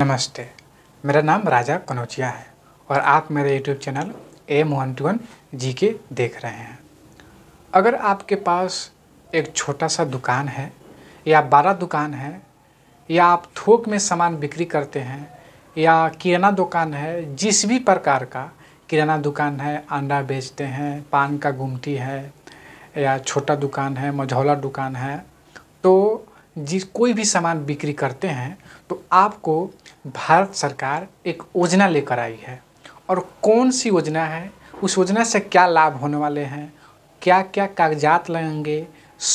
नमस्ते मेरा नाम राजा कनौचिया है और आप मेरे YouTube channel A Mohan two G के देख रहे हैं अगर आपके पास एक छोटा सा दुकान है या बारह दुकान है या आप थोक में सामान बिक्री करते हैं या किराना दुकान है जिस भी प्रकार का किराना दुकान है अंडा बेचते हैं पान का गुमटी है या छोटा दुकान है मझौला दुकान है तो जिस कोई भी सामान बिक्री करते हैं तो आपको भारत सरकार एक योजना लेकर आई है और कौन सी योजना है उस योजना से क्या लाभ होने वाले हैं क्या क्या कागजात लगेंगे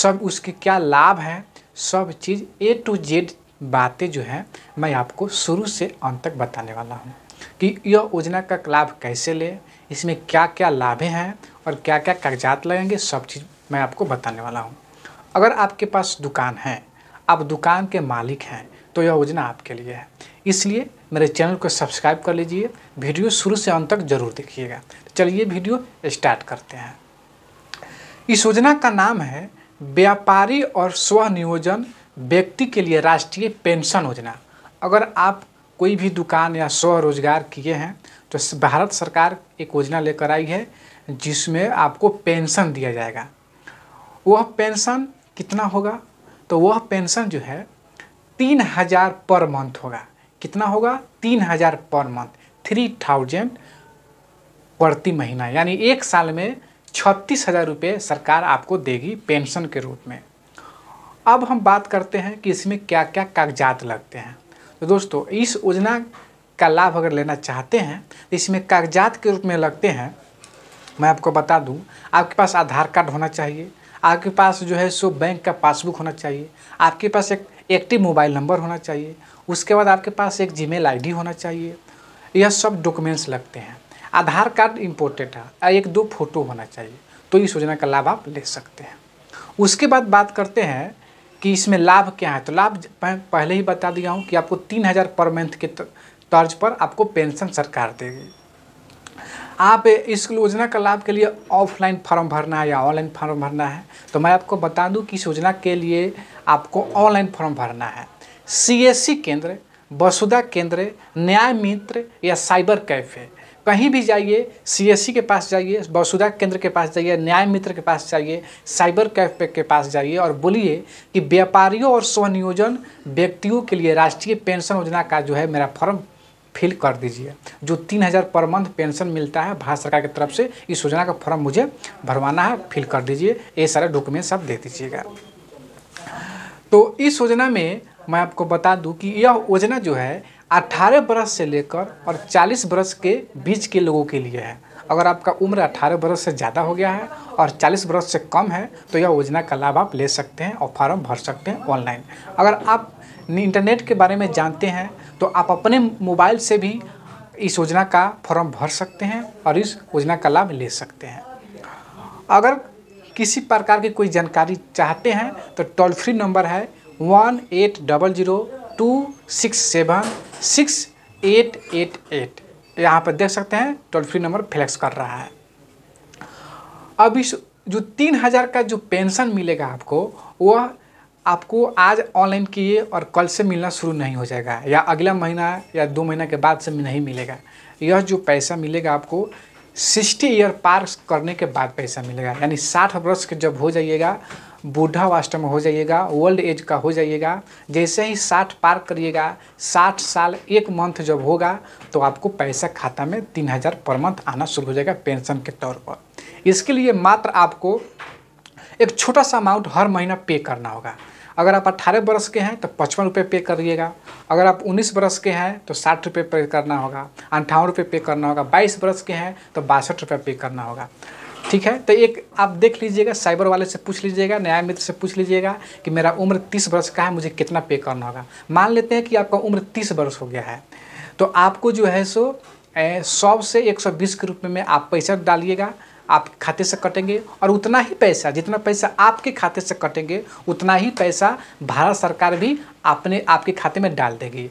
सब उसके क्या लाभ हैं सब चीज़ ए टू जेड बातें जो हैं मैं आपको शुरू से अंत तक बताने वाला हूँ कि यह योजना का लाभ कैसे ले इसमें क्या क्या लाभें हैं और क्या क्या कागजात लगेंगे सब चीज़ मैं आपको बताने वाला हूँ अगर आपके पास दुकान है आप दुकान के मालिक हैं तो यह योजना आपके लिए है इसलिए मेरे चैनल को सब्सक्राइब कर लीजिए वीडियो शुरू से अंत तक जरूर देखिएगा चलिए वीडियो स्टार्ट करते हैं इस योजना का नाम है व्यापारी और स्वनियोजन व्यक्ति के लिए राष्ट्रीय पेंशन योजना अगर आप कोई भी दुकान या स्वरोजगार किए हैं तो भारत सरकार एक योजना लेकर आई है जिसमें आपको पेंशन दिया जाएगा वह पेंशन कितना होगा तो वह पेंशन जो है तीन हज़ार पर मंथ होगा कितना होगा तीन हज़ार पर मंथ थ्री थाउजेंड प्रति महीना यानी एक साल में छत्तीस हज़ार रुपये सरकार आपको देगी पेंशन के रूप में अब हम बात करते हैं कि इसमें क्या क्या कागजात लगते हैं तो दोस्तों इस योजना का लाभ अगर लेना चाहते हैं तो इसमें कागजात के रूप में लगते हैं मैं आपको बता दूं आपके पास आधार कार्ड होना चाहिए आपके पास जो है सो बैंक का पासबुक होना चाहिए आपके पास एक एक्टिव मोबाइल नंबर होना चाहिए उसके बाद आपके पास एक जी मेल होना चाहिए यह सब डॉक्यूमेंट्स लगते हैं आधार कार्ड इम्पोर्टेंट है एक दो फोटो होना चाहिए तो इस योजना का लाभ आप ले सकते हैं उसके बाद बात करते हैं कि इसमें लाभ क्या है तो लाभ मैं पहले ही बता दिया हूँ कि आपको तीन हज़ार पर मंथ के तर्ज पर आपको पेंशन सरकार देगी आप इस योजना का लाभ के लिए ऑफलाइन फॉर्म भरना है या ऑनलाइन फॉर्म भरना है तो मैं आपको बता दूं कि इस योजना के लिए आपको ऑनलाइन फॉर्म भरना है सीएससी केंद्र वसुधा केंद्र न्याय मित्र या साइबर कैफे कहीं भी जाइए सीएससी के पास जाइए वसुधा केंद्र के पास जाइए न्याय मित्र के पास जाइए साइबर कैफे के पास जाइए और बोलिए कि व्यापारियों और स्वनियोजन व्यक्तियों के लिए राष्ट्रीय पेंशन योजना का जो है मेरा फॉर्म फिल कर दीजिए जो तीन हज़ार पर मंथ पेंशन मिलता है भारत सरकार की तरफ से इस योजना का फॉर्म मुझे भरवाना है फिल कर दीजिए ये सारे डॉक्यूमेंट्स आप दे दीजिएगा तो इस योजना में मैं आपको बता दूं कि यह योजना जो है 18 बरस से लेकर और 40 बरस के बीच के लोगों के लिए है अगर आपका उम्र 18 बरस से ज़्यादा हो गया है और 40 बरस से कम है तो यह योजना का लाभ आप ले सकते हैं और फॉर्म भर सकते हैं ऑनलाइन अगर आप इंटरनेट के बारे में जानते हैं तो आप अपने मोबाइल से भी इस योजना का फॉर्म भर सकते हैं और इस योजना का लाभ ले सकते हैं अगर किसी प्रकार की कोई जानकारी चाहते हैं तो टोल फ्री नंबर है one eight double zero two six seven six eight eight eight यहाँ पर देख सकते हैं टोल फ्री नंबर फ्लैक्स कर रहा है अब इस जो तीन हज़ार का जो पेंशन मिलेगा आपको वह आपको आज ऑनलाइन किए और कल से मिलना शुरू नहीं हो जाएगा या अगला महीना या दो महीना के बाद से नहीं मिलेगा यह जो पैसा मिलेगा आपको सिक्सटी ईयर पार करने के बाद पैसा मिलेगा यानी साठ वर्ष के जब हो जाइएगा बूढ़ा में हो जाइएगा ओल्ड एज का हो जाइएगा जैसे ही साठ पार करिएगा साठ साल एक मंथ जब होगा तो आपको पैसा खाता में तीन हज़ार पर मंथ आना शुरू हो जाएगा पेंशन के तौर पर इसके लिए मात्र आपको एक छोटा सा अमाउंट हर महीना पे करना होगा अगर आप अट्ठारह बरस के हैं तो पचपन रुपये पे करिएगा अगर आप उन्नीस बरस के हैं तो साठ रुपये पे करना होगा अंठावन रुपये पे करना होगा बाईस बरस के हैं तो बासठ रुपये पे करना होगा ठीक है तो एक आप देख लीजिएगा साइबर वाले से पूछ लीजिएगा न्याय मित्र से पूछ लीजिएगा कि मेरा उम्र तीस वर्ष का है मुझे कितना पे करना होगा मान लेते हैं कि आपका उम्र तीस वर्ष हो गया है तो आपको जो है सो सौ से एक सौ बीस के रूप में आप पैसा डालिएगा आप खाते से कटेंगे और उतना ही पैसा जितना पैसा आपके खाते से कटेंगे उतना ही पैसा भारत सरकार भी अपने आपके खाते में डाल देगी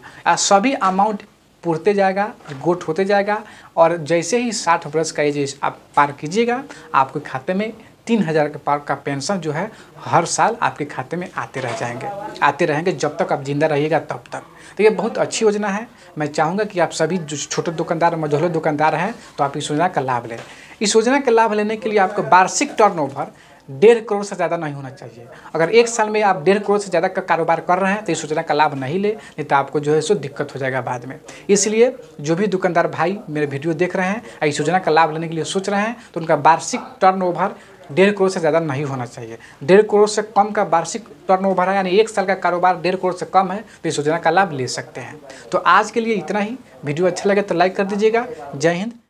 सभी अमाउंट पुरते जाएगा गोट होते जाएगा और जैसे ही साठ वर्ष का एज आप पार कीजिएगा आपके खाते में तीन हज़ार के पार का पेंशन जो है हर साल आपके खाते में आते रह जाएंगे आते रहेंगे जब तक आप जिंदा रहिएगा तब तक तो ये बहुत अच्छी योजना है मैं चाहूँगा कि आप सभी जो छोटे दुकानदार मझोले दुकानदार हैं तो आप इस योजना का लाभ लें इस योजना का लाभ लेने के लिए आपको वार्षिक ओवर डेढ़ करोड़ से ज़्यादा नहीं होना चाहिए अगर एक साल में आप डेढ़ करोड़ से ज़्यादा का कारोबार कर रहे हैं तो इस योजना का लाभ नहीं ले नहीं तो आपको जो है सो दिक्कत हो जाएगा बाद में इसलिए जो भी दुकानदार भाई मेरे वीडियो देख रहे हैं इस योजना का लाभ लेने के लिए सोच रहे हैं तो उनका वार्षिक ओवर डेढ़ करोड़ से ज़्यादा नहीं होना चाहिए डेढ़ करोड़ से कम का वार्षिक ओवर है यानी एक साल का कारोबार डेढ़ करोड़ से कम है तो इस योजना का लाभ ले सकते हैं तो आज के लिए इतना ही वीडियो अच्छा लगे तो लाइक कर दीजिएगा जय हिंद